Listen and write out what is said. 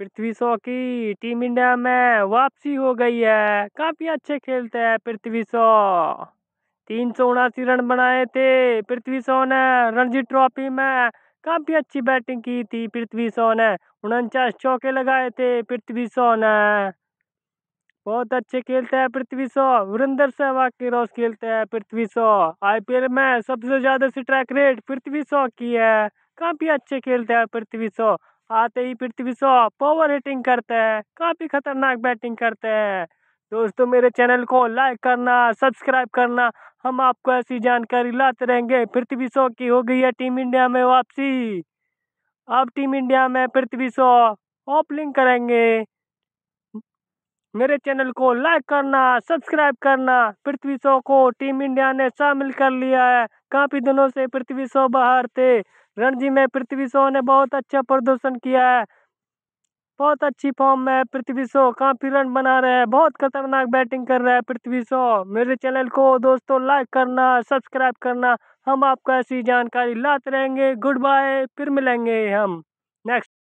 पृथ्वी शो की team India में वापसी हो गई है काफ़ी अच्छे खेलते हैं पृथ्वी शो तीन सौ उनासी रन बनाए थे पृथ्वी शो ने रणजी ट्रॉफी में काफ़ी अच्छी बैटिंग की थी पृथ्वी शो ने उनचास चौके लगाए थे पृथ्वी शो ने बहुत अच्छे खेलते हैं पृथ्वी शो वरिंदर सहवाग के रोज खेलते हैं पृथ्वी शो आईपीएल में सबसे ज़्यादा स्ट्राइक रेट पृथ्वी शो की है काफ़ी अच्छे खेलते हैं पृथ्वी शो आते ही पृथ्वी शॉ पावर हिटिंग करते हैं काफ़ी खतरनाक बैटिंग करते हैं दोस्तों मेरे चैनल को लाइक करना सब्सक्राइब करना हम आपको ऐसी जानकारी लाते रहेंगे पृथ्वी शॉ की हो गई है टीम इंडिया में वापसी अब टीम इंडिया में पृथ्वी शॉ ओपनिंग करेंगे मेरे चैनल को लाइक करना सब्सक्राइब करना पृथ्वी शो को टीम इंडिया ने शामिल कर लिया है काफ़ी दिनों से पृथ्वी शो बाहर थे रणजी में पृथ्वी शो ने बहुत अच्छा प्रदर्शन किया है बहुत अच्छी फॉर्म में पृथ्वी शो काफ़ी रन बना रहे हैं बहुत खतरनाक बैटिंग कर रहा है पृथ्वी शो मेरे चैनल को दोस्तों लाइक करना सब्सक्राइब करना हम आपको ऐसी जानकारी लाते रहेंगे गुड बाय फिर मिलेंगे हम नेक्स्ट